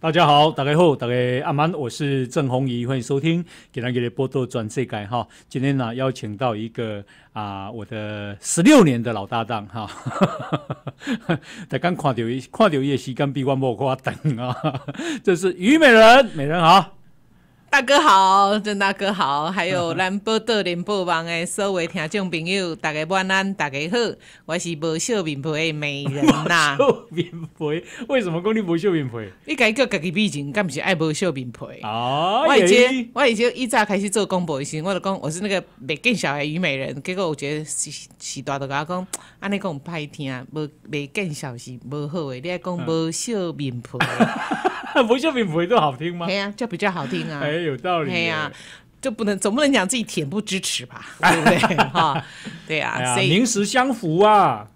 大家好，大家好，大家阿妈，我是郑红怡，欢迎收听《给大家的波多转世改》哈。今天呢，邀请到一个啊，我的十六年的老搭档哈。大刚看到一看到一时间比我莫挂等啊，这是虞美人，美人好。大哥好，郑大哥好，还有兰博德林布网的所位听众朋友，大家晚安，大家好，我是无面皮的美人呐。无袖皮，为什么讲你无笑面皮？你该叫家己闭景，干不是爱无笑面皮？哦，我以前我以前一早开始做播的时，候，我就讲我是那个美更小的虞美人，结果我觉得是是大都跟我讲。安尼讲歹听啊，无未见笑是无好诶。你爱讲无笑面皮，无 笑面皮都好听吗？系啊，这比较好听啊。哎，有道理。哎啊，就不能总不能讲自己恬不知耻吧，对不对？哈，对啊。哎呀，名实相符啊，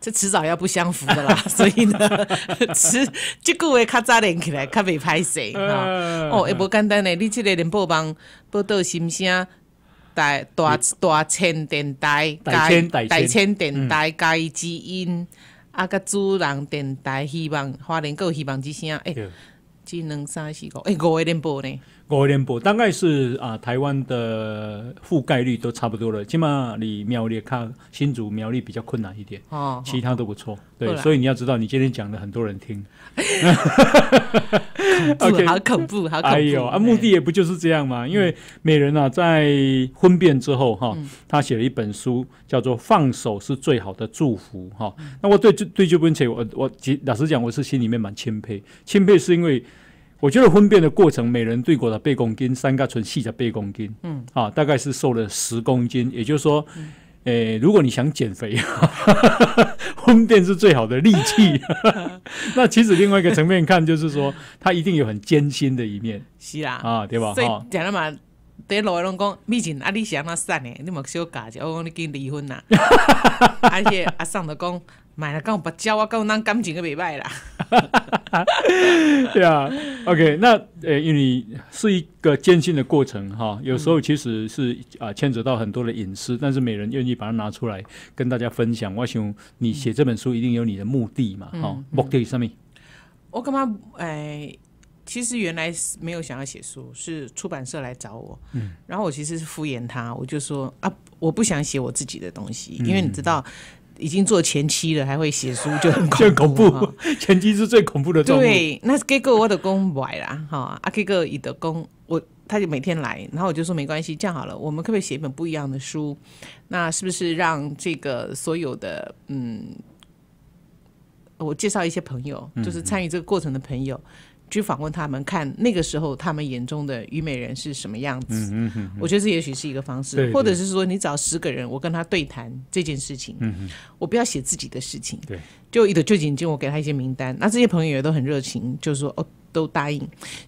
这迟早要不相符的啦。所以呢，迟结果话较早连起来，较未歹势哦，也无简单嘞。你即个连播帮报道新声。大大大千电台、大大千电台、大基因啊，个主人电台，希望花莲够希望之声，哎，只能三四个，哎，五联播呢？五联播大概是啊，台湾的覆盖率都差不多了，起码你苗栗看新竹苗栗比较困难一点，哦，其他都不错。对，所以你要知道，你今天讲的很多人听。好恐怖，好恐怖！哎呦啊，目的也不就是这样吗？因为美人啊，在婚变之后哈，她写了一本书，叫做《放手是最好的祝福》哈。那我对对这本书，我我老实讲，我是心里面蛮钦佩。钦佩是因为，我觉得婚变的过程，美人对过的背公斤，三个纯细的背公斤，嗯啊，大概是瘦了十公斤，也就是说。哎，如果你想减肥，婚 变是最好的利器。那其实另外一个层面看，就是说他一定有很艰辛的一面。是啦，啊，对吧？所以讲了嘛，第一路龙讲，以前啊，你想那散嘞，你莫小假，就我讲你跟离婚啦。而且阿尚都讲买了咁不交，我讲咱感情都袂歹啦。对 啊，OK，那呃，因为是一个艰辛的过程哈，有时候其实是啊，牵扯到很多的隐私，但是没人愿意把它拿出来跟大家分享。我想你写这本书一定有你的目的嘛，哈。目的上面，我干嘛？哎，其实原来是没有想要写书，是出版社来找我，嗯，然后我其实是敷衍他，我就说啊，我不想写我自己的东西，因为你知道。已经做前期了，还会写书，就很恐怖。前期是最恐怖的。对，那 Kiko 我的公来 啦，哈，阿 k i k 伊的公我他就每天来，然后我就说没关系，这样好了，我们可不可以写一本不一样的书？那是不是让这个所有的嗯，我介绍一些朋友，就是参与这个过程的朋友。去访问他们，看那个时候他们眼中的虞美人是什么样子。嗯嗯，我觉得这也许是一个方式，或者是说你找十个人，我跟他对谈这件事情。嗯嗯，我不要写自己的事情。对，就一个旧眼镜，我给他一些名单，那这些朋友也都很热情，就是说哦，都答应。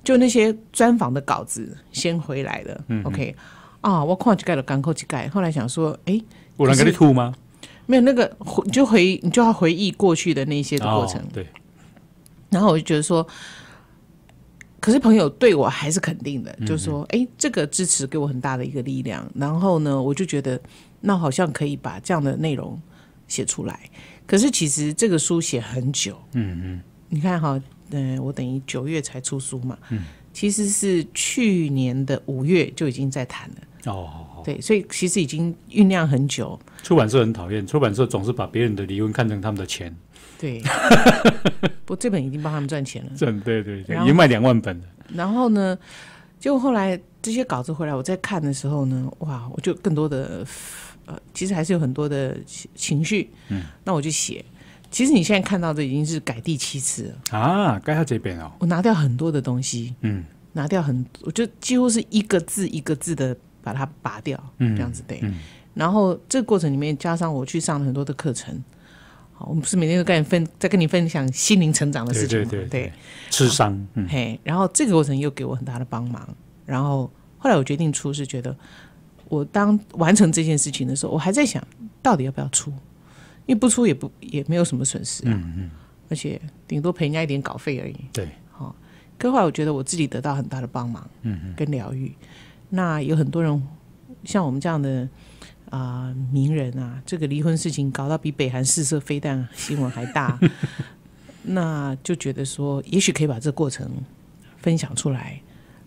就那些专访的稿子先回来了。嗯，OK，啊，我框去盖了，港口去盖。后来想说，哎，我能给你吐吗？没有那个回，就回，你就要回忆过去的那些的过程。对，然后我就觉得说。可是朋友对我还是肯定的，就说：“哎，这个支持给我很大的一个力量。”然后呢，我就觉得那好像可以把这样的内容写出来。可是其实这个书写很久，嗯嗯，你看哈，嗯，我等于九月才出书嘛，嗯，其实是去年的五月就已经在谈了，哦，对，所以其实已经酝酿很久。出版社很讨厌，出版社总是把别人的离婚看成他们的钱。对，不，这本已经帮他们赚钱了。正对对，已经卖两万本了。然后呢，就后来这些稿子回来，我在看的时候呢，哇，我就更多的呃，其实还是有很多的情绪。嗯。那我就写，其实你现在看到的已经是改第七次了啊！改到这边哦，我拿掉很多的东西，嗯，拿掉很，我就几乎是一个字一个字的把它拔掉，嗯，这样子对。嗯。然后这个过程里面，加上我去上了很多的课程。我们不是每天都跟你分在跟你分享心灵成长的事情嘛？对对对，智商，嗯、嘿，然后这个过程又给我很大的帮忙。然后后来我决定出，是觉得我当完成这件事情的时候，我还在想到底要不要出，因为不出也不也没有什么损失，嗯嗯，而且顶多赔人家一点稿费而已。对，好。后来我觉得我自己得到很大的帮忙，嗯嗯，跟疗愈。那有很多人像我们这样的。啊，名人啊，这个离婚事情搞到比北韩试射飞弹新闻还大，那就觉得说，也许可以把这个过程分享出来，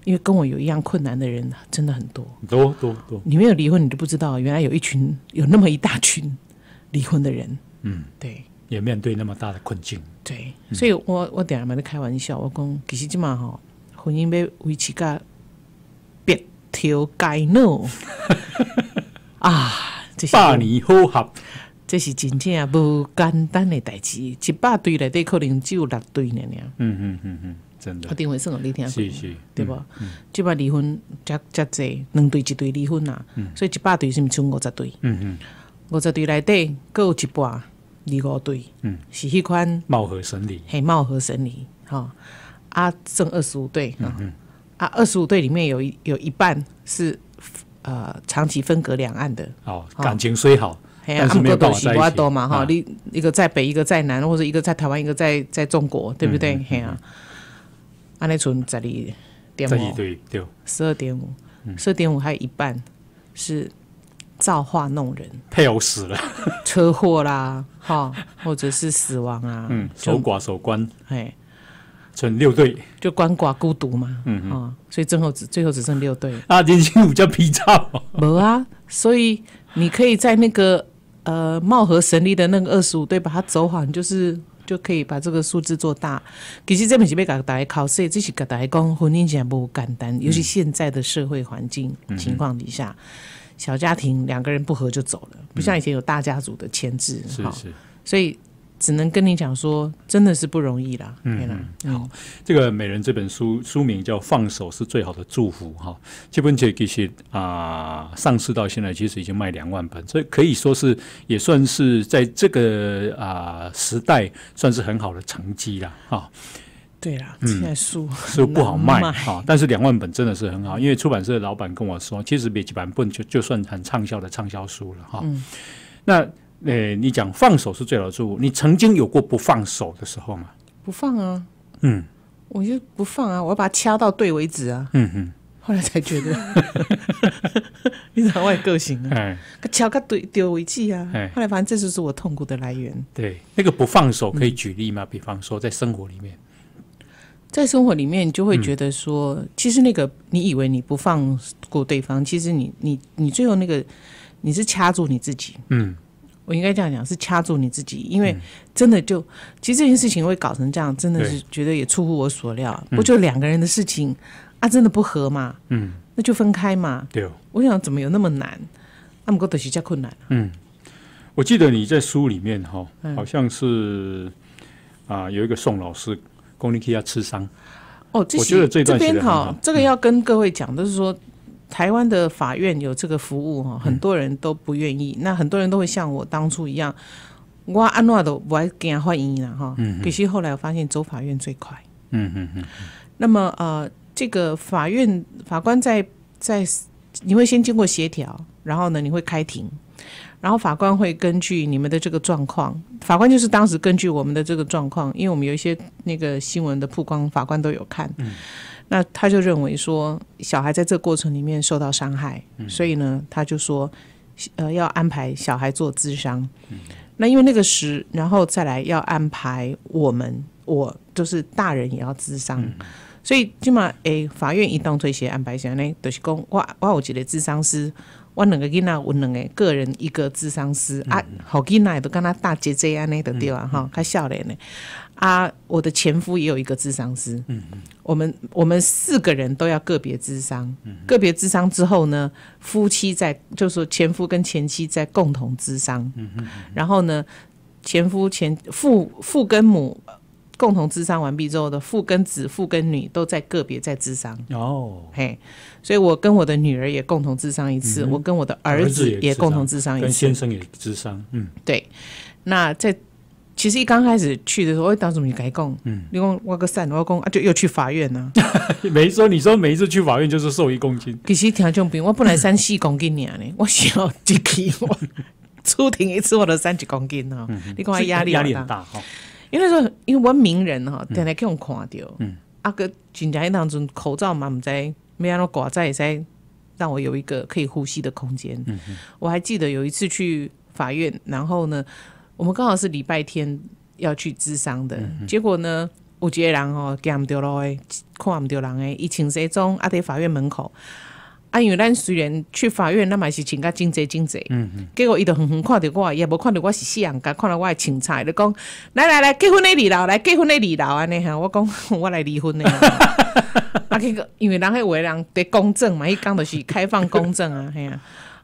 因为跟我有一样困难的人真的很多，多多多，你没有离婚，你都不知道原来有一群有那么一大群离婚的人，嗯，对，也面对那么大的困境，对，所以我我等人在开玩笑，我讲其实今嘛吼，婚姻被维持个别条街路。啊，百年好合，这是真正无简单的代志。一百对内底可能只有六对呢，嗯嗯嗯嗯，真的。我定会算哦？你听是是，对不？嗯，摆离婚，才才济，两对一对离婚啊，所以一百对是剩五十对，嗯嗯，五十对内底各有一半离五对，嗯，是迄款貌合神离，嘿，貌合神离，哈啊，剩二十五对，嗯嗯，啊，二十五对里面有一有一半是。呃，长期分隔两岸的，哦，感情虽好，但是没有办法在一起嘛哈。你一个在北，一个在南，或者一个在台湾，一个在在中国，对不对？嘿啊，安内存这里，点五，十二点五，十二点五还有一半是造化弄人，配偶死了，车祸啦，哈，或者是死亡啊，嗯，守寡守关，嘿。剩六队，就鳏寡孤独嘛，嗯啊，所以最后只最后只剩六队。啊，年轻五叫皮燥。没啊，所以你可以在那个呃貌合神离的那个二十五队把它走好，你就是就可以把这个数字做大。其实这本是被搞个考试，这些个台工婚姻其实不简单，尤其现在的社会环境情况底下，小家庭两个人不和就走了，不像以前有大家族的牵制。是是。所以。只能跟你讲说，真的是不容易啦。嗯，好，这个《美人》这本书书名叫《放手是最好的祝福》哈。这本书其实啊，上市到现在其实已经卖两万本，所以可以说是也算是在这个啊时代算是很好的成绩了哈。对啦，现在书是不好卖啊，但是两万本真的是很好，因为出版社的老板跟我说，其实笔几本就就算很畅销的畅销书了哈。那。诶，你讲放手是最好的错误，你曾经有过不放手的时候吗？不放啊，嗯，我就不放啊，我要把它掐到对为止啊。嗯哼，后来才觉得，你么外个性啊，掐个对丢武器啊。后来反正这就是我痛苦的来源。对，那个不放手可以举例吗？比方说在生活里面，在生活里面，你就会觉得说，其实那个你以为你不放过对方，其实你你你最后那个你是掐住你自己，嗯。我应该这样讲，是掐住你自己，因为真的就其实这件事情会搞成这样，真的是觉得也出乎我所料。不就两个人的事情啊，真的不合嘛，嗯，那就分开嘛。对哦，我想怎么有那么难，那么哥得些加困难。嗯，我记得你在书里面哈，好像是啊有一个宋老师功力给要吃伤。哦，我觉得这段写这个要跟各位讲的是说。台湾的法院有这个服务哈，很多人都不愿意。那很多人都会像我当初一样，我安诺都不爱给人欢迎了哈。嗯。可惜后来我发现走法院最快。嗯嗯嗯。那么呃，这个法院法官在在，你会先经过协调，然后呢，你会开庭。然后法官会根据你们的这个状况，法官就是当时根据我们的这个状况，因为我们有一些那个新闻的曝光，法官都有看。嗯，那他就认为说，小孩在这过程里面受到伤害，所以呢，他就说，呃，要安排小孩做智商。嗯，那因为那个时，然后再来要安排我们，我就是大人也要智商，所以起码，哎，法院一动推些安排下呢，都是讲哇哇，我觉个智商师。我两个囡仔，我两个个人一个智商师啊，好囡仔都跟他大姐这样尼都对啊哈，他笑脸呢啊。我的前夫也有一个智商师，嗯，我们我们四个人都要个别智商，嗯，个别智商之后呢，夫妻在就说前夫跟前妻在共同智商，嗯嗯，然后呢，前夫前父父跟母。共同智商完毕之后的父跟子、父跟女都在个别在智商哦嘿，所以我跟我的女儿也共同智商一次，我跟我的儿子也共同智商，跟先生也智商。嗯，对。那在其实一刚开始去的时候，我当时你改供，嗯，你共我个散，我供啊就又去法院呢、每一你说每一次去法院就是瘦一公斤，其实听讲兵，我本来三四公斤啊呢，我瘦几公我出庭一次我都三十公斤啊，你看压力压力很大哈。因为说，因为文明人哈，天天给我看到，啊个进前当中口罩嘛唔知咩拢挂在，在让我有一个可以呼吸的空间。我还记得有一次去法院，然后呢，我们刚好是礼拜天要去治伤的，结果呢，有几个人哦，见唔到咯诶，看唔到人诶，一情谁中啊在法院门口。啊，因为咱虽然去法院，那嘛是请个经济经济，结果伊都狠狠看着我，也无看着我是西洋，噶看到我是青菜。你讲来来来，结婚的礼劳来，结婚的礼劳安尼哈，我讲 我来离婚呢。啊，个因为人系为人得公正嘛，伊讲的是开放公正啊，哎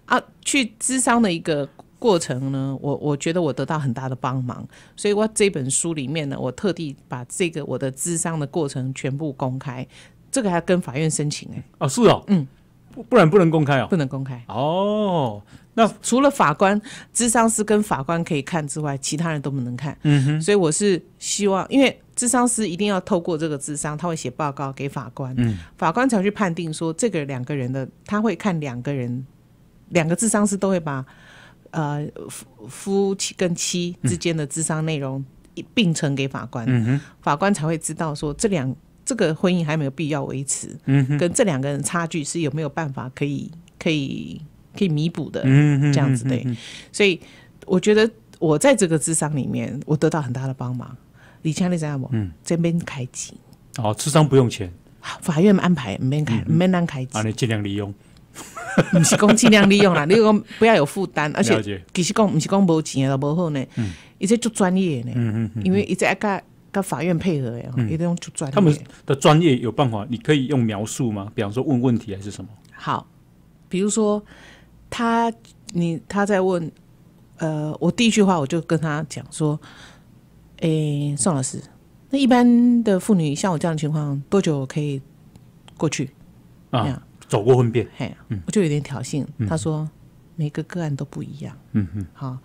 啊，去智商的一个过程呢，我我觉得我得到很大的帮忙，所以我这本书里面呢，我特地把这个我的智商的过程全部公开，这个还跟法院申请哎，啊是哦，嗯。不然不能公开哦，不能公开哦。那除了法官、智商师跟法官可以看之外，其他人都不能看。嗯哼。所以我是希望，因为智商师一定要透过这个智商，他会写报告给法官，嗯，法官才去判定说这个两个人的，他会看两个人，两个智商师都会把呃夫夫妻跟妻之间的智商内容并呈给法官，嗯哼，法官才会知道说这两。这个婚姻还没有必要维持，嗯，跟这两个人差距是有没有办法可以、可以、可以弥补的？嗯，这样子对，所以我觉得我在这个智商里面，我得到很大的帮忙。李强你知道阿嗯，这边开机哦，智商不用钱，法院安排，没开，没让开机，啊，你尽量利用。不是讲尽量利用啦，你讲不要有负担，而且其实讲不是讲无钱了无好呢，伊在做专业呢，因为伊在阿个。跟法院配合呀，一定用专业。他们的专业有办法，你可以用描述吗？比方说问问题还是什么？好，比如说他，你他在问，呃，我第一句话我就跟他讲说，哎，宋老师，那一般的妇女像我这样的情况，多久可以过去？啊，走过婚变，嘿，我就有点挑衅。他说每个个案都不一样，嗯嗯，好，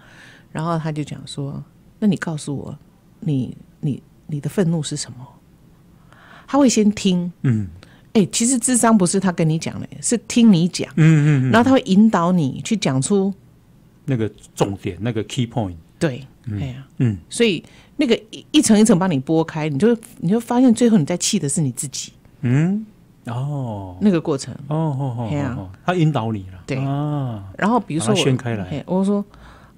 然后他就讲说，那你告诉我，你你。你的愤怒是什么？他会先听，嗯，哎，其实智商不是他跟你讲的，是听你讲，嗯嗯，然后他会引导你去讲出那个重点，那个 key point，对，哎呀，嗯，所以那个一层一层帮你剥开，你就你就发现最后你在气的是你自己，嗯，哦，那个过程，哦哦哦，哎呀，他引导你了，对啊，然后比如说我掀开来，我说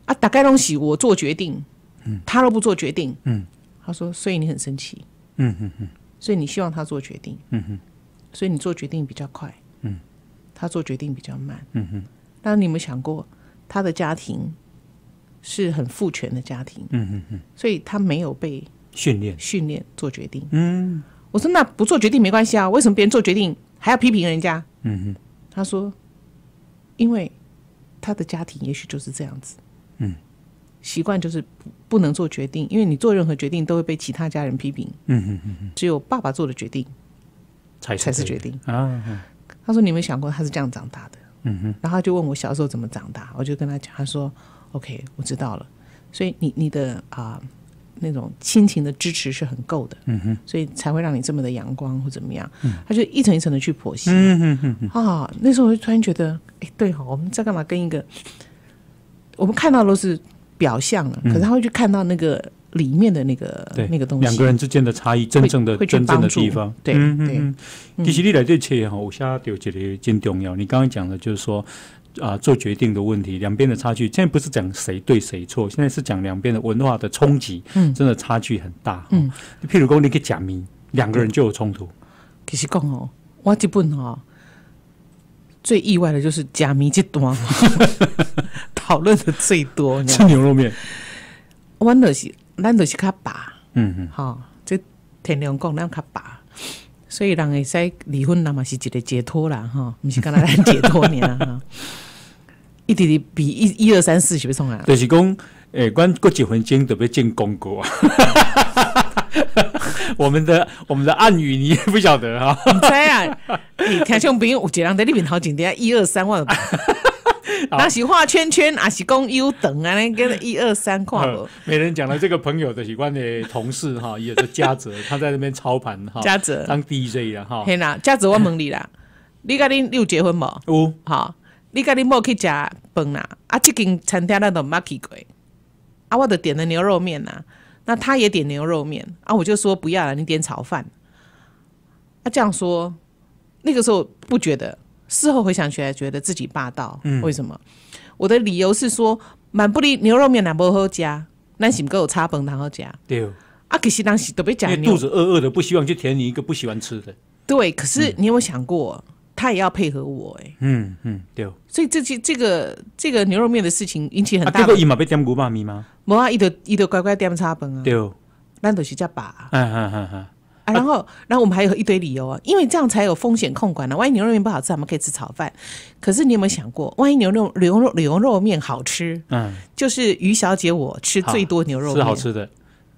啊，大概东西我做决定，嗯，他都不做决定，嗯。他说：“所以你很生气，嗯哼哼，所以你希望他做决定，嗯哼，所以你做决定比较快，嗯，他做决定比较慢，嗯哼。那你有没有想过，他的家庭是很父权的家庭，嗯哼哼，所以他没有被训练训练做决定，嗯。我说那不做决定没关系啊，为什么别人做决定还要批评人家？嗯哼。他说，因为他的家庭也许就是这样子。”习惯就是不能做决定，因为你做任何决定都会被其他家人批评。嗯嗯嗯只有爸爸做的决定才才是决定啊！他说：“你有没有想过他是这样长大的？”嗯哼。然后他就问我小时候怎么长大，我就跟他讲。他说：“OK，我知道了。”所以你你的啊那种亲情的支持是很够的。嗯哼。所以才会让你这么的阳光或怎么样。嗯他就一层一层的去剖析。嗯嗯嗯啊！那时候我就突然觉得，哎，对哈，我们在干嘛？跟一个我们看到都是。表象了，可是他会去看到那个里面的那个那个东西。两个人之间的差异，真正的真正的地方。对嗯对，其实你来这切也好，我想要觉得一件重要。你刚刚讲的，就是说啊，做决定的问题，两边的差距。现在不是讲谁对谁错，现在是讲两边的文化的冲击，嗯，真的差距很大。嗯，譬如说，你给假名，两个人就有冲突。其实讲哦，我基本哦，最意外的就是假密这段，讨论的最多吃牛肉面。我那是，咱那是卡爸，嗯嗯，哈，这天亮讲咱卡爸，所以人会使离婚，那么是一个解脱啦，哈，不是干来解脱你啦，哈。一点点比一一二三四是不上来？就是讲，诶，关过一分钟特别进广告啊。我们的我们的暗语你也不晓得哈？你猜啊？你台雄兵我这人在那面头紧点一二三，万。那是画圈圈，还是讲 U 等啊，那个 一二三跨过。没人讲了，这个朋友的习惯的同事哈，也是嘉泽，他在那边操盘哈，嘉泽当 DJ 的哈。嘿啦，嘉泽，我问你啦，你家你有结婚冇？有。好，你跟你冇去吃饭啦？啊，这间餐厅那都冇去过。啊，我都点了牛肉面呐。那他也点牛肉面啊，我就说不要了，你点炒饭。他这样说，那个时候不觉得，事后回想起来觉得自己霸道。嗯，为什么？我的理由是说，满不离牛肉面难不好夹，那什够有差本然后夹。对，啊，可是当时都被讲，因肚子饿饿的，不希望去填你一个不喜欢吃的。对，可是你有没有想过？他也要配合我，哎，嗯嗯，对，所以这这这个这个牛肉面的事情引起很大。不过伊嘛被点牛肉米吗？无啊，伊得伊得乖乖点叉本啊，对，烂都是叫把，嗯嗯嗯嗯。然后，然后我们还有一堆理由啊，因为这样才有风险控管呢。万一牛肉面不好吃，我们可以吃炒饭。可是你有没有想过，万一牛肉、牛肉、牛肉面好吃，嗯，就是于小姐我吃最多牛肉面，是好吃的。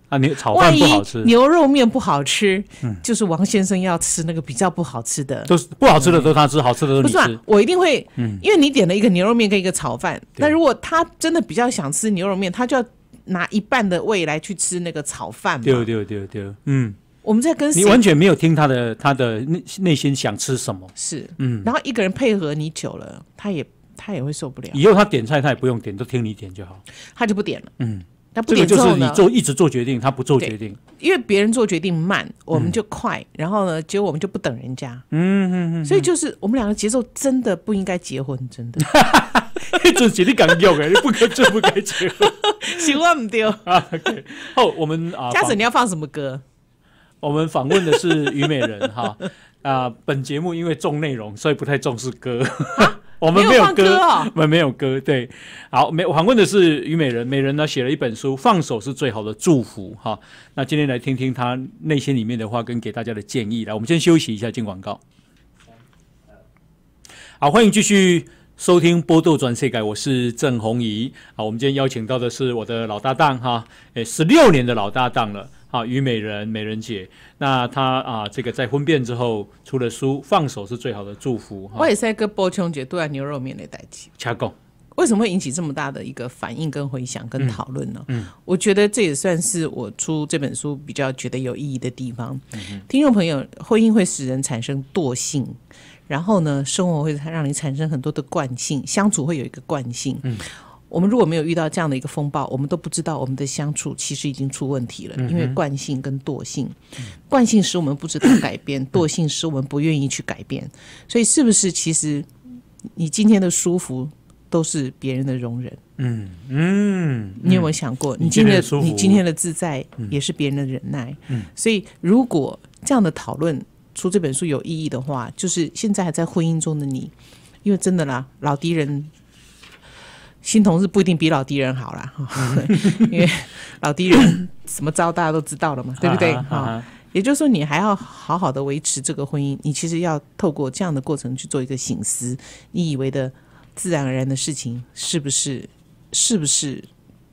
啊，牛炒饭不好吃，牛肉面不好吃，就是王先生要吃那个比较不好吃的，都是不好吃的都是他吃，好吃的都你吃。不是啊，我一定会，嗯，因为你点了一个牛肉面跟一个炒饭，那如果他真的比较想吃牛肉面，他就要拿一半的胃来去吃那个炒饭对对对对，嗯，我们在跟你完全没有听他的他的内内心想吃什么，是，嗯，然后一个人配合你久了，他也他也会受不了。以后他点菜他也不用点，都听你点就好，他就不点了，嗯。他不这个就是你做一直做决定，他不做决定，因为别人做决定慢，我们就快，然后呢，结果我们就不等人家。嗯嗯嗯。所以就是我们两个节奏真的不应该结婚，真的。这决定你敢用哎，不该做，不该结婚，喜 欢唔掉。好，我们啊，下子你要放什么歌？我们访问的是虞美人哈啊。本节目因为重内容，所以不太重视歌。我们没有歌，我们没有歌，对，好，没，访问的是虞美人，美人呢写了一本书，《放手是最好的祝福》哈，那今天来听听他内心里面的话，跟给大家的建议来，我们先休息一下，进广告。好，欢迎继续收听《波豆转世改》，我是郑红怡。好，我们今天邀请到的是我的老搭档哈，诶，十六年的老搭档了。好，虞美人、美人姐，那她啊，这个在婚变之后出了书，《放手是最好的祝福》。我也是跟波琼姐，对在牛肉面的代替。恰讲，为什么会引起这么大的一个反应、跟回响、跟讨论呢？嗯，我觉得这也算是我出这本书比较觉得有意义的地方。听众朋友，婚姻会使人产生惰性，然后呢，生活会让你产生很多的惯性，相处会有一个惯性。嗯。我们如果没有遇到这样的一个风暴，我们都不知道我们的相处其实已经出问题了。因为惯性跟惰性，惯性使我们不知道改变，惰性使我们不愿意去改变。所以，是不是其实你今天的舒服都是别人的容忍？嗯嗯，你有没有想过，你今天的你今天的自在也是别人的忍耐？所以，如果这样的讨论出这本书有意义的话，就是现在还在婚姻中的你，因为真的啦，老敌人。新同事不一定比老敌人好啦，因为老敌人什么招大家都知道了嘛，对不对？哈，也就是说你还要好好的维持这个婚姻，你其实要透过这样的过程去做一个醒思，你以为的自然而然的事情，是不是？是不是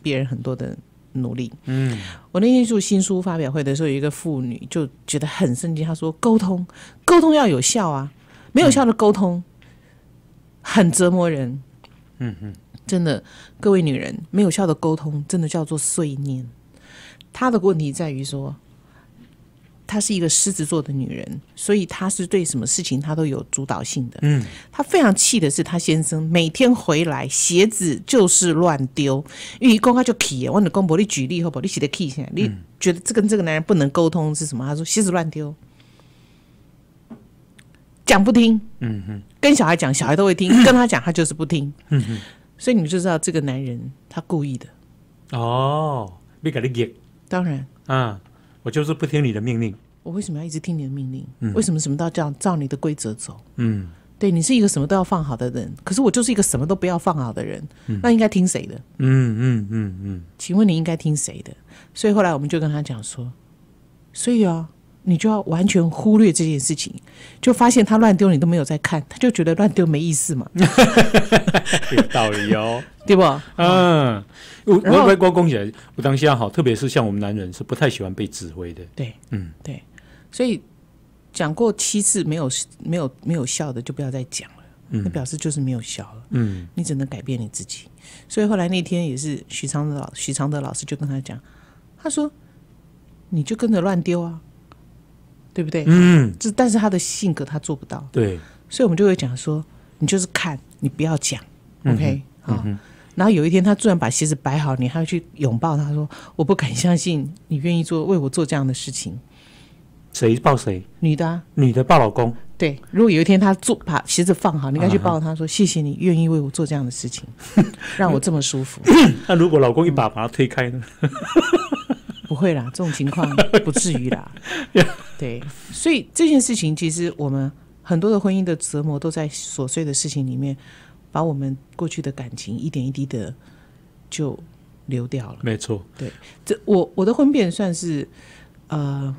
别人很多的努力？嗯，我那天做新书发表会的时候，有一个妇女就觉得很生气，她说：“沟通，沟通要有效啊，没有效的沟通很折磨人。”嗯嗯。真的，各位女人，没有效的沟通真的叫做碎念。他的问题在于说，她是一个狮子座的女人，所以她是对什么事情她都有主导性的。嗯，她非常气的是，她先生每天回来鞋子就是乱丢，因为一公开就皮。我问你公婆，你举例好不好？你写的 key 现在，你觉得这跟这个男人不能沟通是什么？他说鞋子乱丢，讲不听。嗯哼，跟小孩讲，小孩都会听；跟他讲，他就是不听。嗯哼。所以你就知道这个男人他故意的哦，没给你当然，啊，我就是不听你的命令。我为什么要一直听你的命令？嗯，为什么什么都要这样照你的规则走？嗯，对你是一个什么都要放好的人，可是我就是一个什么都不要放好的人。那应该听谁的？嗯嗯嗯嗯。请问你应该听谁的？所以后来我们就跟他讲说，所以啊。你就要完全忽略这件事情，就发现他乱丢，你都没有在看，他就觉得乱丢没意思嘛。有道理哦，对不？嗯，我外光光起来，我当下好，特别是像我们男人是不太喜欢被指挥的。对，嗯，对，所以讲过七次没有没有没有效的，就不要再讲了。嗯，那表示就是没有效了。嗯，你只能改变你自己。所以后来那天也是徐昌的老徐昌的老师就跟他讲，他说你就跟着乱丢啊。对不对？嗯，这但是他的性格他做不到。对，所以我们就会讲说，你就是看你不要讲，OK 啊。然后有一天他突然把鞋子摆好，你还要去拥抱他，说我不敢相信你愿意做为我做这样的事情。谁抱谁？女的，女的抱老公。对，如果有一天他做把鞋子放好，你该去抱他说谢谢你愿意为我做这样的事情，让我这么舒服。那如果老公一把把他推开呢？不会啦，这种情况 不至于啦。对，所以这件事情其实我们很多的婚姻的折磨都在琐碎的事情里面，把我们过去的感情一点一滴的就流掉了。没错，对，这我我的婚变算是呃，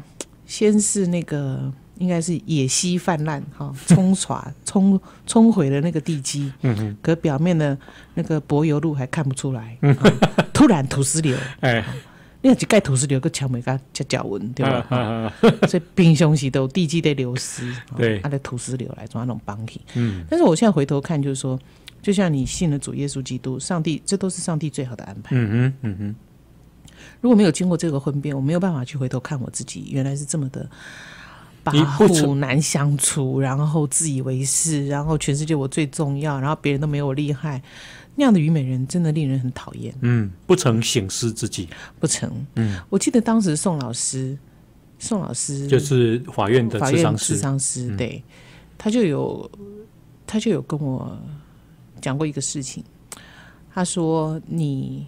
先是那个应该是野溪泛滥哈，冲刷冲冲毁了那个地基，嗯哼，可表面的那个柏油路还看不出来，突然土石流，哎。那只盖土石流，个墙没个脚脚纹，对吧？所以平常时都地基在流失，对，啊，的土石流来做那种帮体。嗯。但是我现在回头看，就是说，就像你信了主耶稣基督，上帝，这都是上帝最好的安排。嗯哼，嗯哼。如果没有经过这个婚变，我没有办法去回头看我自己，原来是这么的跋扈难相处，然后自以为是，然后全世界我最重要，然后别人都没有我厉害。那样的虞美人真的令人很讨厌。嗯，不曾省思自己，不曾。嗯，我记得当时宋老师，宋老师就是法院的法医，法医师，对。他就有他就有跟我讲过一个事情，他说：“你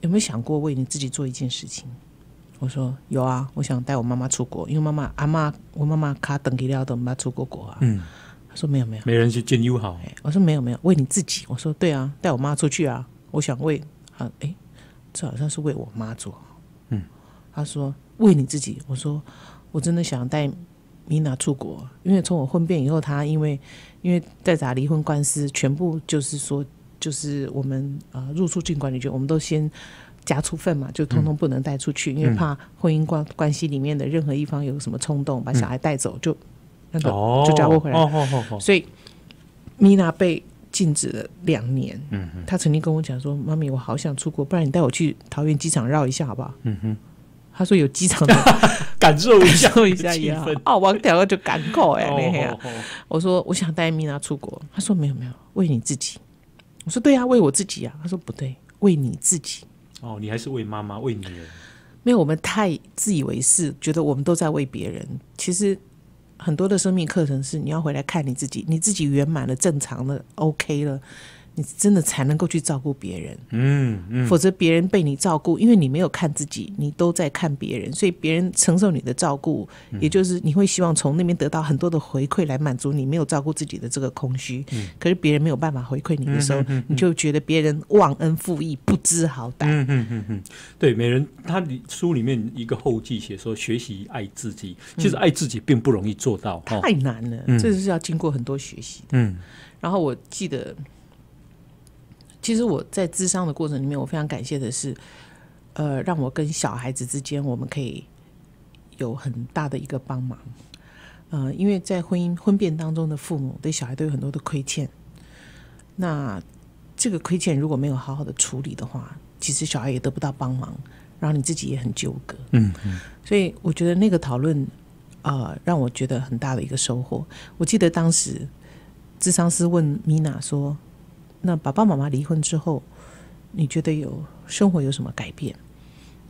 有没有想过为你自己做一件事情？”我说：“有啊，我想带我妈妈出国，因为妈妈阿妈，我妈妈卡等给了都妈出过国啊。”嗯。说没有没有，没人去见议好。我说没有没有，为你自己。我说对啊，带我妈出去啊，我想为啊，哎，这好像是为我妈做。嗯，他说为你自己。我说我真的想带米娜出国，因为从我婚变以后，他因为因为在打离婚官司，全部就是说就是我们啊入出境管理局，我们都先加处分嘛，就通通不能带出去，因为怕婚姻关关系里面的任何一方有什么冲动把小孩带走就。哦，就抓我回来，所以米娜被禁止了两年。嗯哼，她曾经跟我讲说：“妈咪，我好想出国，不然你带我去桃园机场绕一下好不好？”嗯哼，她说有机场的 感受一下一下也好。哦，王条就赶口哎，我说我想带米娜出国，她说没有没有，为你自己。我说对呀，为我自己呀。她说不对，为你自己。哦，你还是为妈妈为别人？没有，我们太自以为是，觉得我们都在为别人。其实。很多的生命课程是你要回来看你自己，你自己圆满了、正常的、OK 了。你真的才能够去照顾别人，嗯嗯，否则别人被你照顾，因为你没有看自己，你都在看别人，所以别人承受你的照顾，也就是你会希望从那边得到很多的回馈来满足你没有照顾自己的这个空虚。嗯，可是别人没有办法回馈你的时候，你就觉得别人忘恩负义、不知好歹。嗯嗯嗯嗯，对，美人他书里面一个后记写说，学习爱自己，其实爱自己并不容易做到，太难了，嗯，这是要经过很多学习。的。嗯，然后我记得。其实我在智商的过程里面，我非常感谢的是，呃，让我跟小孩子之间我们可以有很大的一个帮忙，呃，因为在婚姻婚变当中的父母对小孩都有很多的亏欠，那这个亏欠如果没有好好的处理的话，其实小孩也得不到帮忙，然后你自己也很纠葛，嗯嗯，所以我觉得那个讨论呃，让我觉得很大的一个收获。我记得当时，智商师问米娜说。那爸爸妈妈离婚之后，你觉得有生活有什么改变？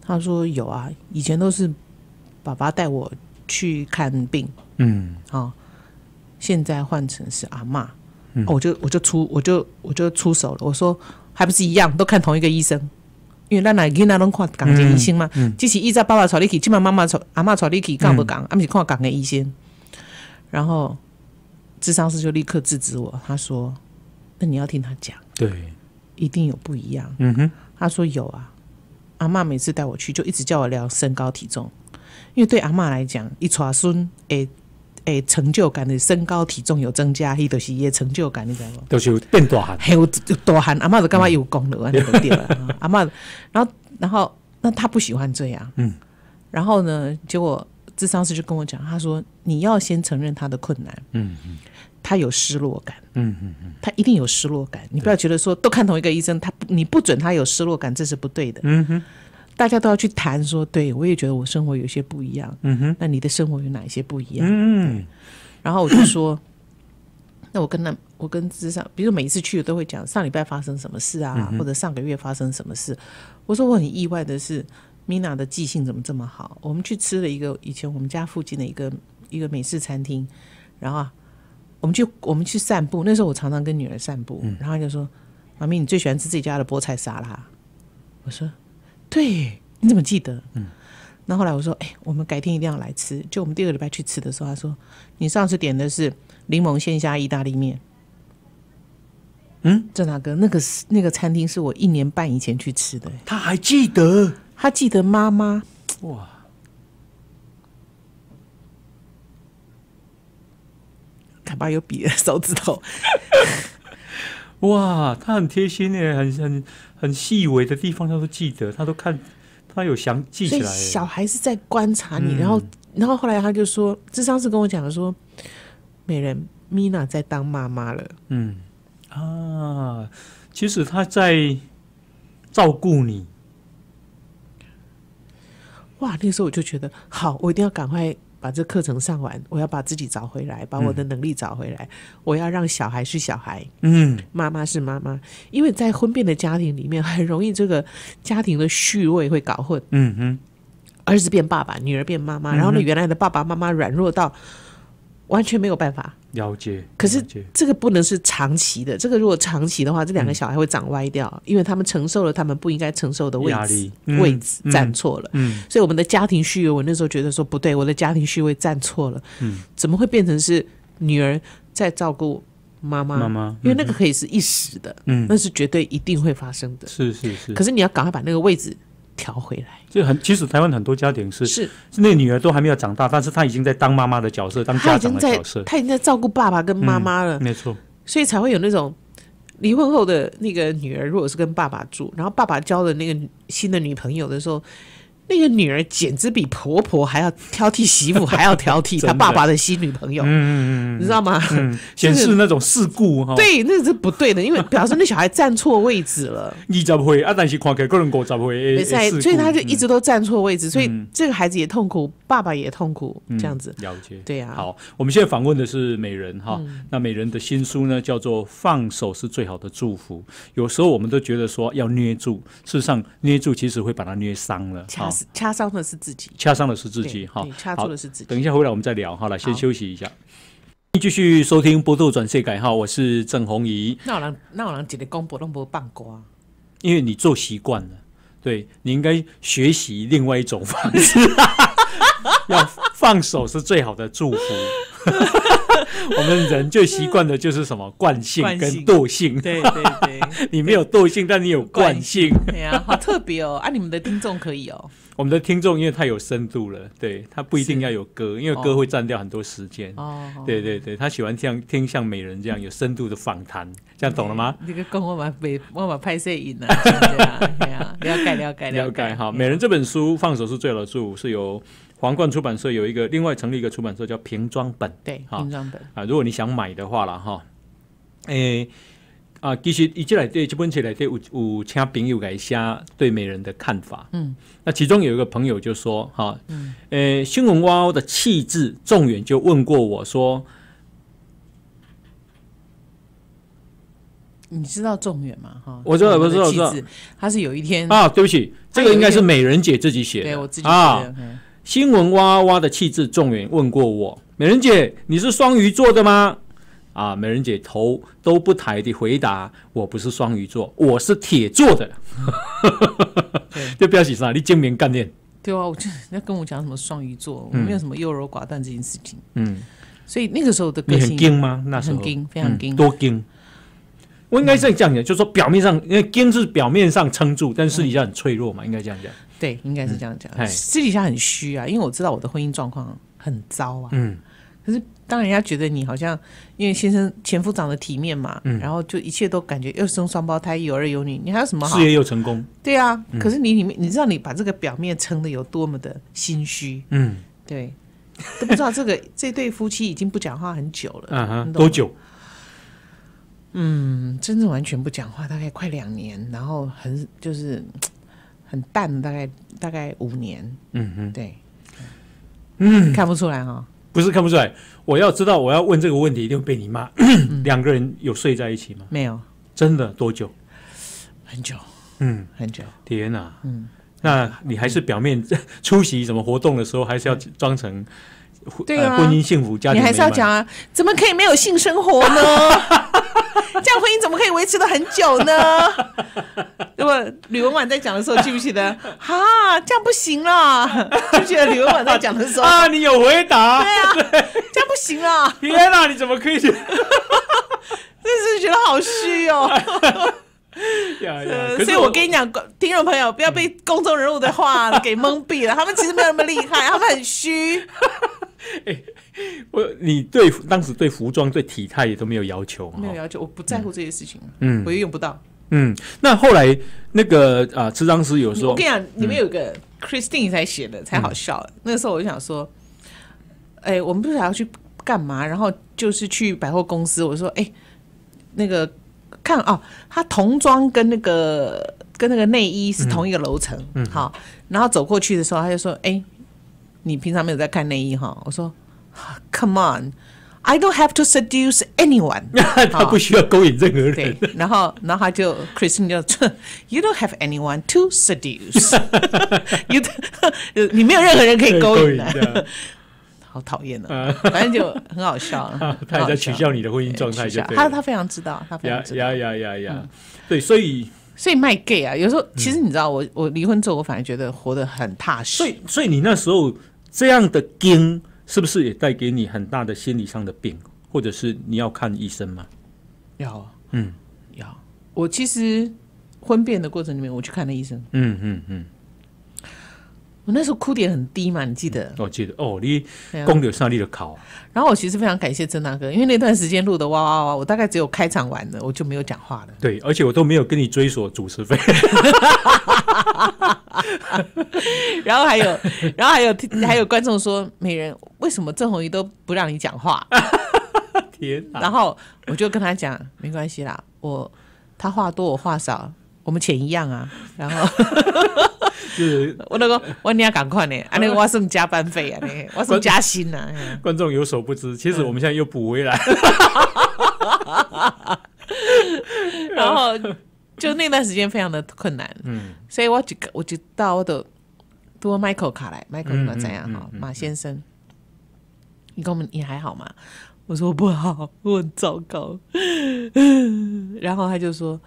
他说有啊，以前都是爸爸带我去看病，嗯，啊，现在换成是阿妈，我就我就出我就我就出手了，我说还不是一样，都看同一个医生，因为咱奶囡仔拢看港的医生嘛，就是依在爸爸吵，你去，起码妈妈吵阿妈吵，你去，干不干？俺们是看港的医生。然后智商师就立刻制止我，他说。那你要听他讲，对，一定有不一样。嗯哼，他说有啊，阿妈每次带我去，就一直叫我量身高体重，因为对阿妈来讲，一传孙，诶诶，成就感的身高体重有增加，他就是一成就感，你知道吗？就是变大汉，还有多汉，阿妈都干嘛有功劳啊？阿妈，然后然后那他不喜欢这样，嗯，然后呢，结果智商师就跟我讲，他说你要先承认他的困难，嗯嗯。他有失落感，嗯嗯嗯，他一定有失落感。你不要觉得说都看同一个医生，他你不准他有失落感，这是不对的。嗯哼，大家都要去谈说，对，我也觉得我生活有些不一样。嗯哼，那你的生活有哪一些不一样？嗯，然后我就说，那我跟他，我跟之上，比如说每一次去都会讲上礼拜发生什么事啊，或者上个月发生什么事。我说我很意外的是，Mina 的记性怎么这么好？我们去吃了一个以前我们家附近的一个一个美式餐厅，然后。我们去我们去散步，那时候我常常跟女儿散步，然后就说：“妈咪，你最喜欢吃自己家的菠菜沙拉。”我说：“对，你怎么记得？”嗯，那后来我说：“哎，我们改天一定要来吃。”就我们第二个礼拜去吃的时候，他说：“你上次点的是柠檬鲜虾意大利面。”嗯，郑大哥，那个是那个餐厅是我一年半以前去吃的。他还记得，他记得妈妈哇。他爸有比手指头，哇！他很贴心耶，很很很细微的地方他都记得，他都看，他有想记起来。小孩是在观察你，然后，然后后来他就说，智商是跟我讲的说，美人 Mina 在当妈妈了。嗯啊，其实他在照顾你。哇！那时候我就觉得好，我一定要赶快。把这课程上完，我要把自己找回来，把我的能力找回来。我要让小孩是小孩，嗯，妈妈是妈妈。因为在婚变的家庭里面，很容易这个家庭的序位会搞混，嗯嗯，儿子变爸爸，女儿变妈妈，然后呢，原来的爸爸妈妈软弱到完全没有办法。了解，可是这个不能是长期的。这个如果长期的话，这两个小孩会长歪掉，因为他们承受了他们不应该承受的位置，位置站错了。嗯，所以我们的家庭序位，我那时候觉得说不对，我的家庭序位站错了。嗯，怎么会变成是女儿在照顾妈妈？妈妈，因为那个可以是一时的，嗯，那是绝对一定会发生的。是是是，可是你要赶快把那个位置。调回来，就很其实台湾很多家庭是是那女儿都还没有长大，但是她已经在当妈妈的角色，当家长的角色，她已经在照顾爸爸跟妈妈了，没错，所以才会有那种离婚后的那个女儿，如果是跟爸爸住，然后爸爸交的那个新的女朋友的时候。那个女儿简直比婆婆还要挑剔，媳妇还要挑剔 她爸爸的新女朋友，你知道吗？显示那种事故。对，那是不对的，因为表示那小孩站错位置了。二 十会啊，但是看起来可能五十会？没事，所以他就一直都站错位置，所以这个孩子也痛苦，爸爸也痛苦，这样子。了解，对啊。好，我们现在访问的是美人哈，那美人的新书呢叫做《放手是最好的祝福》。有时候我们都觉得说要捏住，事实上捏住其实会把它捏伤了。好。掐伤的是自己，掐伤的是自己，哈，掐住的是自己。等一下回来我们再聊，好了，先休息一下。继续收听《波动转世改》，号》，我是郑红怡。那有人，那有人一直讲波动不放过，因为你做习惯了，对你应该学习另外一种方式，要放手是最好的祝福。我们人最习惯的就是什么惯性跟惰性，对对对，你没有惰性，但你有惯性。对呀，好特别哦！啊，你们的听众可以哦。我们的听众因为太有深度了，对他不一定要有歌，因为歌会占掉很多时间。哦，对对对，他喜欢像听像美人这样有深度的访谈，这样懂了吗？那个跟我们美，我们拍摄影啊，对啊，了解了解了解，好，美人这本书《放手是最好的住》是由。皇冠出版社有一个另外成立一个出版社叫瓶装本，对，瓶装本啊，如果你想买的话了哈，诶啊，其实一进以来对这本起来对有有请朋友改写对美人的看法，嗯，那其中有一个朋友就说哈，嗯，诶，新文蛙的气质，众远就问过我说，你知道众远吗？哈，我知道，我知道，我知道，他是有一天啊，对不起，这个应该是美人姐自己写的，对我自己写的。新闻哇哇的气质，众员问过我：“美人姐，你是双鱼座的吗？”啊，美人姐头都不抬的回答：“我不是双鱼座，我是铁做的。”就不要紧张，你精明干练。对啊，我就要跟我讲什么双鱼座，我没有什么优柔寡断这件事情。嗯，所以那个时候的个性很精吗？那时候很精，非常精，多精。我应该是这样讲，就说表面上因为金是表面上撑住，但私底下很脆弱嘛，应该这样讲。对，应该是这样讲，私底下很虚啊。因为我知道我的婚姻状况很糟啊。嗯。可是当人家觉得你好像因为先生前夫长得体面嘛，然后就一切都感觉又生双胞胎，有儿有女，你还有什么事业又成功？对啊。可是你里面，你知道你把这个表面撑的有多么的心虚？嗯，对。都不知道这个这对夫妻已经不讲话很久了。嗯哼。多久？嗯，真正完全不讲话大概快两年，然后很就是 很淡，大概大概五年。嗯嗯，对，嗯，看不出来哈，不是看不出来，我要知道我要问这个问题，一定被你骂。两个人有睡在一起吗？没有，真的多久？很久，嗯，很久。天哪，嗯，那你还是表面 出席什么活动的时候，还是要装成对婚姻幸福，你还是要讲啊？怎么可以没有性生活呢？这样婚姻怎么可以维持的很久呢？如 果吕文婉在讲的时候，记不记得？啊，这样不行了。记不记得吕文婉在讲的时候？啊，你有回答。对啊，这样不行啊！天哪，你怎么可以？真是觉得好虚哦。所以我跟你讲，听众朋友，不要被公众人物的话给蒙蔽了。他们其实没有那么厉害，他们很虚。我你对当时对服装、对体态也都没有要求，没有要求，我不在乎这些事情。嗯，我也用不到。嗯，那后来那个啊，吃张师有时候我跟你讲，里面有一个 Christine 才写的才好笑。那个时候我就想说，哎，我们不是还要去干嘛？然后就是去百货公司。我说，哎，那个。看哦，他童装跟那个跟那个内衣是同一个楼层，好，然后走过去的时候，他就说：“哎，你平常没有在看内衣哈？”我说：“Come on, I don't have to seduce anyone。”他不需要勾引任何人。然后，然后他就 Christine 就 y o u don't have anyone to seduce. You 你没有任何人可以勾引的。”好讨厌的，反正就很好笑。他也在取笑你的婚姻状态，下，他他非常知道，他非常知道。呀呀呀呀对，所以所以卖 gay 啊，有时候其实你知道，我我离婚之后，我反而觉得活得很踏实。所以所以你那时候这样的惊，是不是也带给你很大的心理上的病，或者是你要看医生吗？要，嗯，要。我其实婚变的过程里面，我去看了医生。嗯嗯嗯。我那时候哭点很低嘛，你记得？我记得哦，你公牛上你的考。然后我其实非常感谢曾大哥，因为那段时间录的哇哇哇，我大概只有开场完了，我就没有讲话了。对，而且我都没有跟你追索主持费。然后还有，然后还有，还有观众说美人，为什么郑红宇都不让你讲话？天！然后我就跟他讲，没关系啦，我他话多，我话少。我们钱一样啊，然后 就是我那个我你要赶快呢，啊那个我送加班费啊，我送加薪呐。观众有所不知，其实我们现在又补回来。然后就那段时间非常的困难，嗯，所以我就我就到我的多过 Michael 卡来，Michael 怎么样哈？马先生，你跟我们你还好吗？我说我不好，我很糟糕。然后他就说。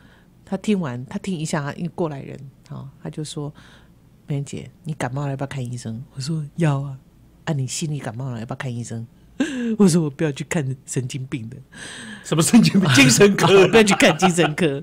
他听完，他听一下，因为过来人，好，他就说：“梅姐，你感冒了要不要看医生？”我说：“要啊。”“啊，你心里感冒了要不要看医生？” 我说：“我不要去看神经病的，什么神经病？精神科，不要去看精神科。”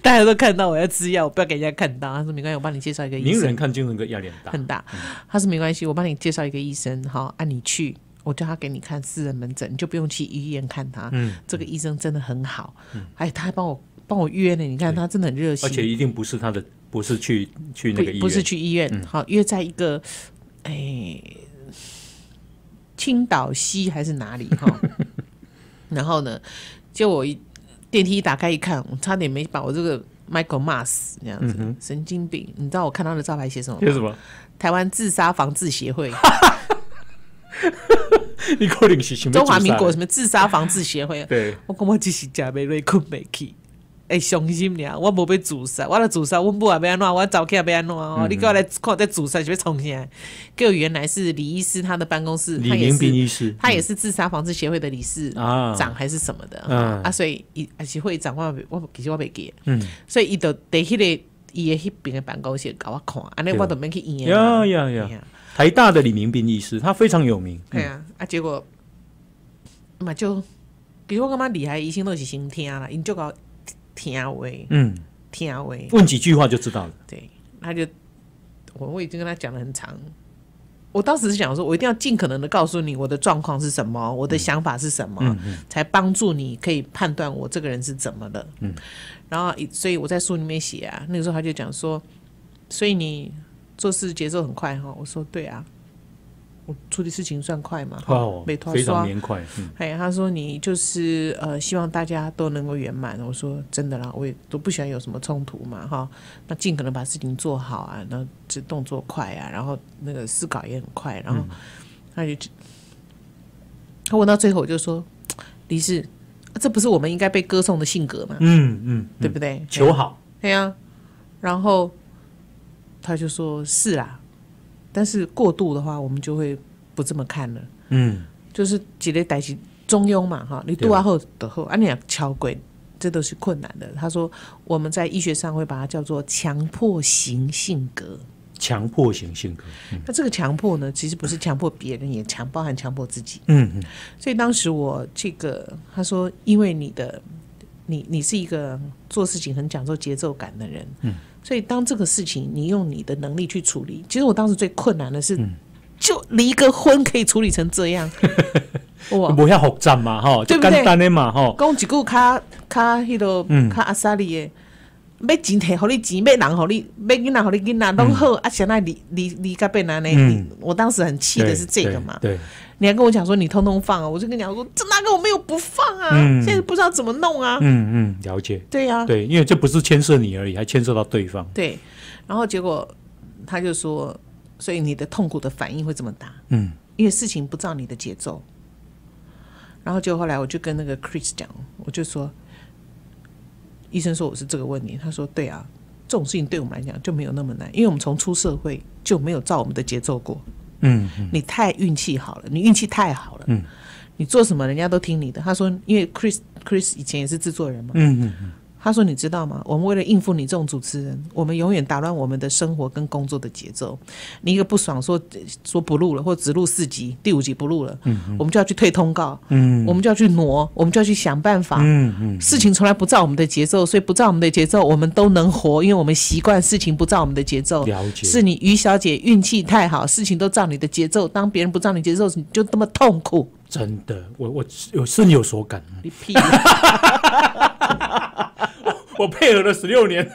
大家都看到我要吃药，我不要给人家看到。他说：“没关系，我帮你介绍一个医生。”“名人看精神科压力大很大。”他说：“没关系，我帮你介绍一个医生，好，按你去，我叫他给你看私人门诊，你就不用去医院看他。嗯，这个医生真的很好，嗯、哎，他还帮我。”帮我预约呢。你看他真的很热心，而且一定不是他的，不是去去那个医院，不是去医院。好，约在一个哎青岛西还是哪里哈？然后呢，结果电梯一打开一看，我差点没把我这个 Michael 骂死，那样子神经病！你知道我看到的招牌写什么？写什么？台湾自杀防治协会。你可能是中华民国什么自杀防治协会？对，我跟我只是加贝瑞库美基。诶，伤心了。我无要自杀，我来自杀。我无要变安怎，我早起要变安怎哦？你叫我来看这自杀是要从啥？结果原来是李医师他的办公室，李明斌医师，他也是自杀防治协会的理事啊，长还是什么的嗯、啊，所以一协会长我我，其实我记给，嗯，所以伊就在迄个伊的迄边的办公室甲我看，安尼我都免去医院呀呀呀！台大的李明斌医师，他非常有名，对啊啊，结果嘛就，比如讲嘛，厉害医生都是先听了，因就讲。T R V，嗯，T R V，问几句话就知道了。对，他就我我已经跟他讲了很长。我当时是想说，我一定要尽可能的告诉你我的状况是什么，我的想法是什么，才帮助你可以判断我这个人是怎么的。嗯，然后所以我在书里面写啊，那个时候他就讲说，所以你做事节奏很快哈。我说对啊。我处理事情算快嘛？哦，美团非常快。哎，他说你就是呃，希望大家都能够圆满。我说真的啦，我也都不喜欢有什么冲突嘛哈。那尽可能把事情做好啊，那这动作快啊，然后那个思考也很快。然后他就他问到最后我就说：“李氏，这不是我们应该被歌颂的性格吗？”嗯嗯，对不对？求好。对呀，然后他就说是啊。但是过度的话，我们就会不这么看了。嗯，就是几类代起中庸嘛，哈，你度完后的后，啊，你要敲鬼，这都是困难的。他说我们在医学上会把它叫做强迫型性格。强迫型性格，那这个强迫呢，其实不是强迫别人，也强包含强迫自己。嗯，所以当时我这个他说，因为你的你你是一个做事情很讲究节奏感的人。嗯。所以，当这个事情你用你的能力去处理，其实我当时最困难的是，就离个婚可以处理成这样，哇，不要复杂嘛，就简单的嘛，哈，讲几句卡卡迄落，卡阿萨利的。要钱体，好你钱；要人好你，要囡仔好你囡仔，拢好。啊，现在离离离家别难嗯、我当时很气的是这个嘛。对，你还跟我讲说你通通放，啊，我就跟你讲说这那个我没有不放啊？现在不知道怎么弄啊。嗯嗯，了解。对呀，对，因为这不是牵涉你而已，还牵涉到对方。对，然后结果他就说，所以你的痛苦的反应会这么大。嗯，因为事情不照你的节奏。然后就后来我就跟那个 Chris 讲，我就说。医生说我是这个问题。他说：“对啊，这种事情对我们来讲就没有那么难，因为我们从出社会就没有照我们的节奏过。嗯，你太运气好了，你运气太好了。嗯，你做什么人家都听你的。”他说：“因为 Chris，Chris 以前也是制作人嘛。”嗯嗯嗯。他说：“你知道吗？我们为了应付你这种主持人，我们永远打乱我们的生活跟工作的节奏。你一个不爽，说说不录了，或只录四集，第五集不录了，嗯，我们就要去退通告，嗯，我们就要去挪，我们就要去想办法，嗯嗯，事情从来不照我们的节奏，所以不照我们的节奏，我们都能活，因为我们习惯事情不照我们的节奏。了解，是你于小姐运气太好，事情都照你的节奏，当别人不照你节奏，你就这么痛苦。真的，我我有深有所感。你屁。”我配合了十六年，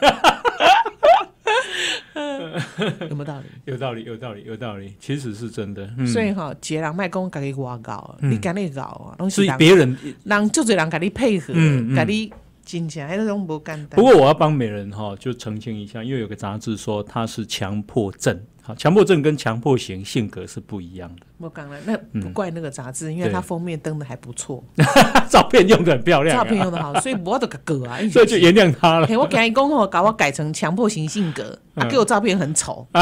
有没有道理？有道理，有道理，有道理，其实是真的。所以哈，人卖讲家己我搞，你家己搞啊。所以别人人就侪人家你配合，嗯嗯，你金钱还是种不简单。不过我要帮美人哈，就澄清一下，因为有个杂志说他是强迫症。强迫症跟强迫型性格是不一样的。我讲了，那不怪那个杂志，因为它封面登的还不错，照片用的很漂亮。照片用的好，所以我的个狗啊，所以就原谅他了。我跟人讲哦，把我改成强迫型性格，他、给我照片很丑。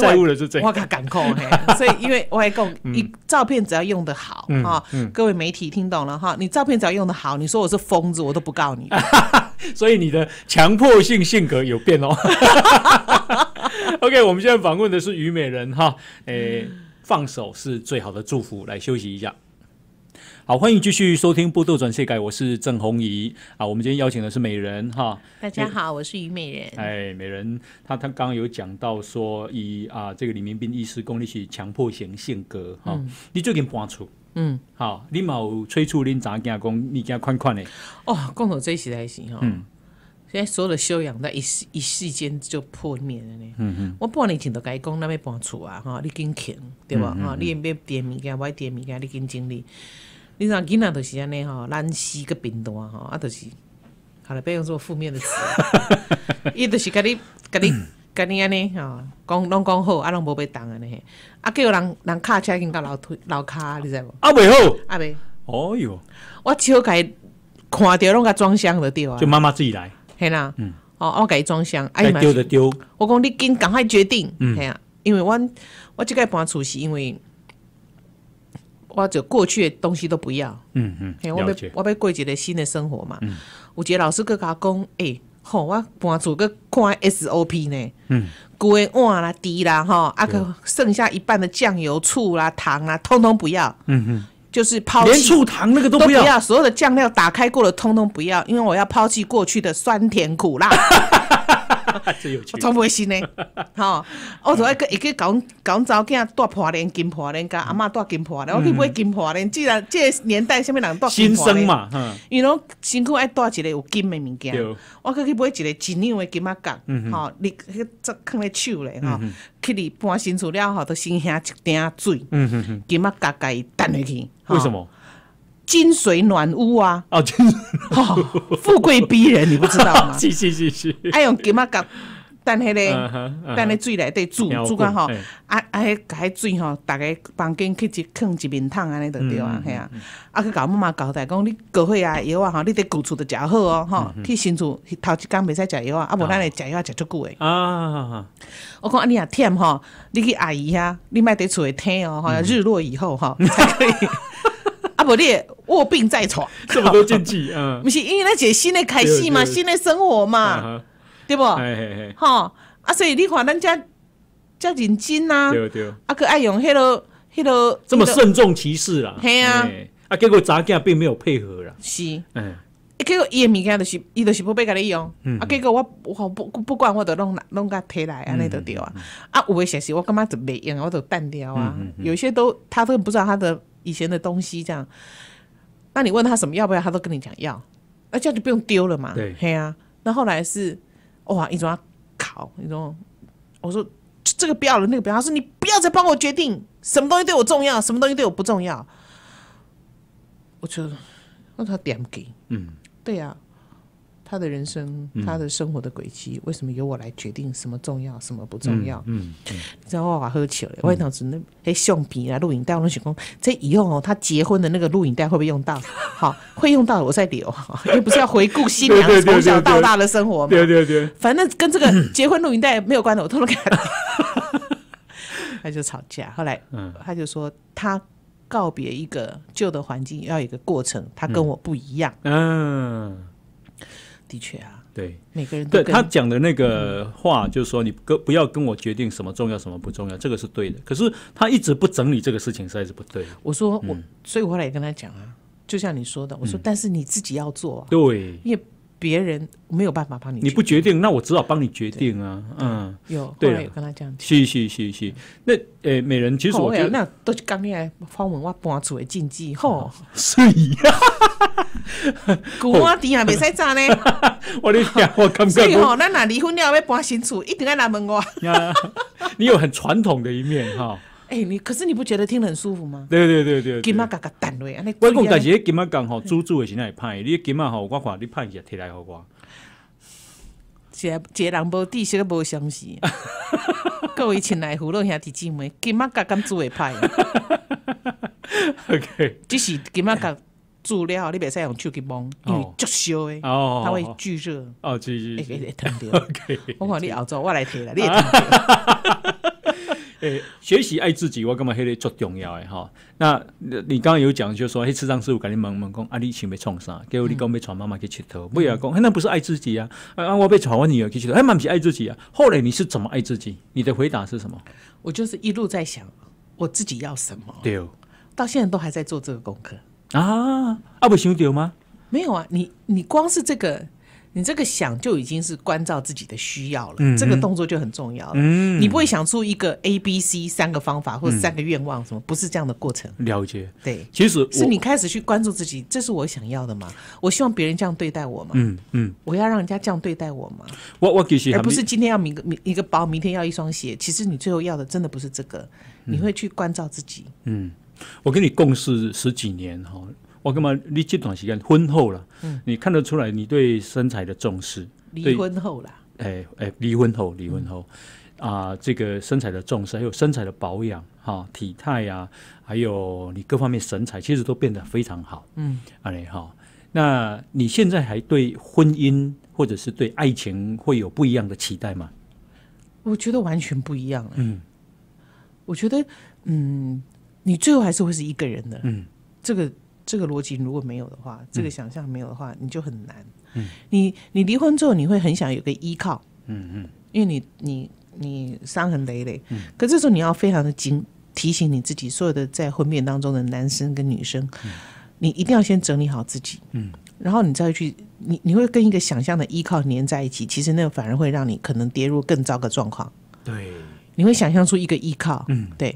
在乎的是这个，我敢讲。所以因为我还讲，一照片只要用的好啊，各位媒体听懂了哈，你照片只要用的好，你说我是疯子，我都不告你。所以你的强迫性性格有变哦。OK，我们现在访问的是虞美人哈，诶，放手是最好的祝福，来休息一下。好，欢迎继续收听《波豆转世界》，我是郑红怡啊。我们今天邀请的是美人哈，大家好，我是虞美人。哎，美人，她她刚刚有讲到说，以啊这个李明斌医师功力是强迫型性格哈，你最近搬厝，嗯，好，你冇催促恁仔家讲你家款款嘞，哦，共同追起才行哈，嗯。现在所有的修养在一一时间就破灭了呢。我半年前都伊讲，咱要搬厝啊，吼，你紧肯对吧？哈，你要别点名，改歪点名，改你紧整理。你像囡仔都是安尼吼，乱死个贫段吼，啊，就是，哈，不要说负面的词。伊就是甲你甲你个你安尼吼，讲拢讲好啊，拢无要动安尼。啊，叫人人卡车已经到老推老卡，你知无？啊，袂好，啊袂，哦哟，我超改看到拢甲装箱就对啊，就妈妈自己来。系啦，哦，我改装箱，哎呀丢的丢。我讲你紧赶快决定，系啊，因为我我这个搬厝是，因为我就过去的东西都不要。嗯嗯，我要我要过一个新的生活嘛。有一个老师个甲讲，诶，吼，我搬厝个看 SOP 呢，嗯，锅碗啦、碟啦，吼，啊个剩下一半的酱油、醋啦、糖啦，通通不要。嗯嗯。就是连醋糖那个都不要，所有的酱料打开过的通通不要，因为我要抛弃过去的酸甜苦辣。我 有趣，从没信呢。哈，我昨下个一个讲讲早起带破链金破链，甲阿嬷带金破链，我去买金破链。既然这个年代，什么人带新生嘛，哈。因为辛苦爱带一个有金的物件，我去去买一个质量的金马甲。吼，你迄个放咧手咧，吼，去你搬新厝了，吼，都先喝一点水，嗯嗯嗯，金马甲伊单下去。为什么？金水暖屋啊！哦，金水，富贵逼人，你不知道吗？是是是是。哎呦，金啊！但系个，但系水内底煮煮个吼，啊啊！迄迄水吼，逐个房间去一炕一面桶安尼就对啊，系啊。啊去搞妈妈交代，讲你高血压药啊吼，你伫旧厝得食好哦哈。去新厝头一工袂使食药啊，啊无咱会食药食足久诶。啊我讲阿你啊忝吼，你去阿姨遐，你莫伫厝诶听哦，好像日落以后哈才可以。不列卧病在床，这么多禁忌 嗯，不是因为那接新的开始嘛，新的生活嘛，对不？哈啊，所以你看咱家，这认真啊，啊可爱用迄落，迄落这么慎重其事啦。嘿啊，啊结果咱家并没有配合啦。是，嗯，结果伊的物件就是伊就是不被甲你用，啊结果我我不不管我都弄弄甲摕来安尼都对啊，啊有会学习，我感觉就未用，我就断掉啊。有些都他都不知道他的。以前的东西这样，那你问他什么要不要，他都跟你讲要，那这样就不用丢了嘛。对，嘿啊。那后来是，哇，你总要考，你种，我说这个不要了，那个不要，他说你不要再帮我决定什么东西对我重要，什么东西对我不重要。我就问他点给，嗯，对呀。他的人生，他的生活的轨迹，为什么由我来决定什么重要，什么不重要？嗯，然后我喝酒了，我也脑子那哎橡皮啊，录影带我乱说，这以后哦，他结婚的那个录影带会不会用到？好，会用到，我再留。又不是要回顾新娘从小到大的生活吗？对对对。反正跟这个 结婚录影带没有关的，我偷偷看。他。就吵架，后来，他就说他告别一个旧的环境要一个过程，他跟我不一样。嗯。的确啊，对每个人，对他讲的那个话，就是说你跟不要跟我决定什么重要什么不重要，这个是对的。可是他一直不整理这个事情，实在是不对。我说我，所以我后来也跟他讲啊，就像你说的，我说但是你自己要做，对，因为。别人没有办法帮你，你不决定，那我只好帮你决定啊。嗯，有，对了，跟他讲，是是是是。那诶，美人，其实我觉得那都是刚你来访问我搬厝的禁忌，吼，所以，古阿弟还没生炸呢。我你讲，我根本所以吼，咱俩离婚了要搬新厝，一定要来问我。你有很传统的一面哈。哎，你可是你不觉得听得很舒服吗？对对对对，金马甲甲安尼。我讲但是金马钢吼煮煮的是会派，你金马吼，我看你派起来提来好挂。这这人无地识无相识，各位请来福乐兄弟姊妹，金马嘎钢煮会派。OK，只是金马嘎煮料，你袂使用手去摸，因为足烧的，它会聚热。哦，OK，我看你熬粥，我来提了，你也烫 学习爱自己，我感觉嘿个最重要的哈。那你刚刚有讲，就说嘿，慈张师傅赶你问问，讲啊，你想要创啥？结果你讲要传妈妈去剃头，不要讲，那不是爱自己啊！啊，我被传我女儿去剃头，哎，妈不是爱自己啊！后来你是怎么爱自己？你的回答是什么？我就是一路在想我自己要什么。对，到现在都还在做这个功课啊！啊！不想到吗？没有啊，你你光是这个。你这个想就已经是关照自己的需要了，这个动作就很重要了。你不会想出一个 A、B、C 三个方法或三个愿望什么，不是这样的过程。了解，对，其实是你开始去关注自己，这是我想要的吗？我希望别人这样对待我吗？嗯嗯，我要让人家这样对待我吗？我我给，而不是今天要明个一个包，明天要一双鞋。其实你最后要的真的不是这个，你会去关照自己。嗯，我跟你共事十几年哈。我干嘛？你这段时间婚后了，你看得出来你对身材的重视。离婚后了。哎哎，离婚后，离婚后，啊，这个身材的重视，还有身材的保养，哈，体态啊，还有你各方面神采，其实都变得非常好。嗯，阿你哈，那你现在还对婚姻或者是对爱情会有不一样的期待吗？我觉得完全不一样了。嗯，我觉得，嗯，你最后还是会是一个人的。嗯，这个。这个逻辑如果没有的话，这个想象没有的话，你就很难。嗯，你你离婚之后，你会很想有个依靠。嗯嗯，因为你你你伤痕累累。嗯，可这时候你要非常的警提醒你自己，所有的在婚变当中的男生跟女生，你一定要先整理好自己。嗯，然后你再去，你你会跟一个想象的依靠粘在一起，其实那个反而会让你可能跌入更糟的状况。对。你会想象出一个依靠，嗯，对，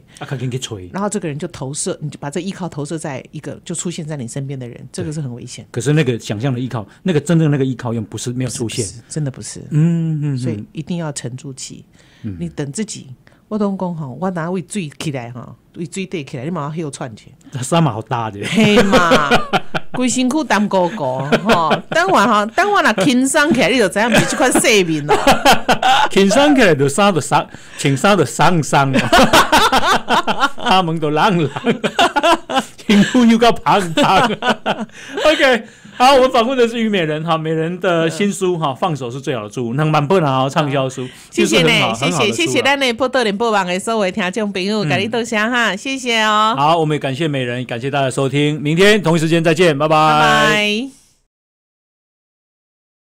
然后这个人就投射，你就把这依靠投射在一个就出现在你身边的人，这个是很危险。可是那个想象的依靠，那个真正那个依靠又不是没有出现，真的不是，嗯嗯，所以一定要沉住气，你等自己。我都讲哈，我哪会追起来哈？会追对起来，你马黑串起去，三码好大马。规身躯当哥哥，哈！等我哈，等我若轻松起来你就知影，毋是一块世面咯。轻松起来就伤就伤，轻松，就伤伤他们都冷冷，轻富又够胖胖。OK。好，我们访问的是虞美人，哈，美人的新书，哈，放手是最好的祝福，那蛮不能难，畅销书，谢谢呢，谢谢，谢谢，咱呢播到连播完的时候，为听众朋友，感谢道声哈，谢谢哦。好，我们也感谢美人，感谢大家收听，明天同一时间再见，拜拜。